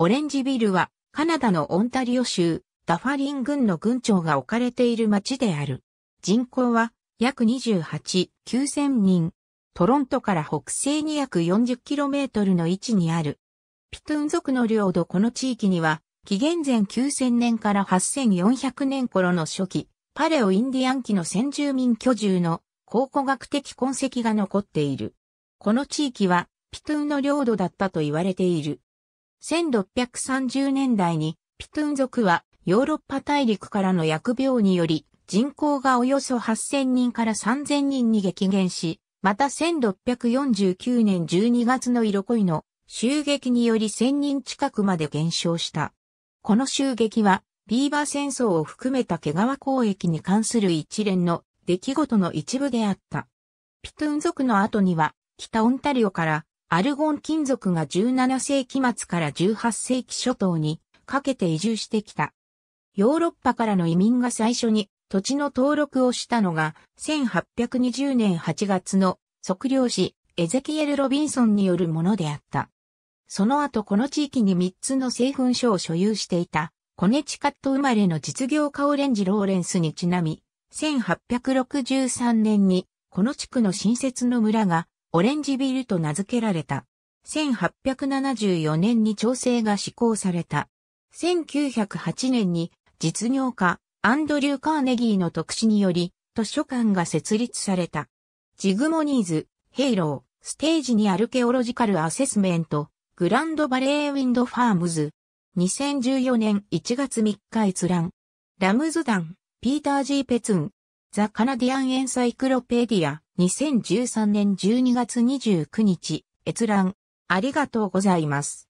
オレンジビルは、カナダのオンタリオ州、ダファリン郡の郡庁が置かれている町である。人口は、約28、9000人。トロントから北西に約 40km の位置にある。ピトゥン族の領土この地域には、紀元前9000年から8400年頃の初期、パレオインディアン期の先住民居住の考古学的痕跡が残っている。この地域は、ピトゥンの領土だったと言われている。1630年代にピトゥン族はヨーロッパ大陸からの薬病により人口がおよそ8000人から3000人に激減し、また1649年12月の色恋の襲撃により1000人近くまで減少した。この襲撃はビーバー戦争を含めた毛皮交易に関する一連の出来事の一部であった。ピトゥン族の後には北オンタリオからアルゴン金属が17世紀末から18世紀初頭にかけて移住してきた。ヨーロッパからの移民が最初に土地の登録をしたのが1820年8月の測量士エゼキエル・ロビンソンによるものであった。その後この地域に3つの製粉所を所有していたコネチカット生まれの実業家オレンジ・ローレンスにちなみ、1863年にこの地区の新設の村がオレンジビルと名付けられた。1874年に調整が施行された。1908年に実業家アンドリュー・カーネギーの特使により図書館が設立された。ジグモニーズ、ヘイロー、ステージにアルケオロジカルアセスメント、グランドバレーウィンドファームズ、2014年1月3日閲覧。ラムズダン、ピーター・ジー・ペツン、ザ・カナディアン・エンサイクロペディア、2013年12月29日、閲覧、ありがとうございます。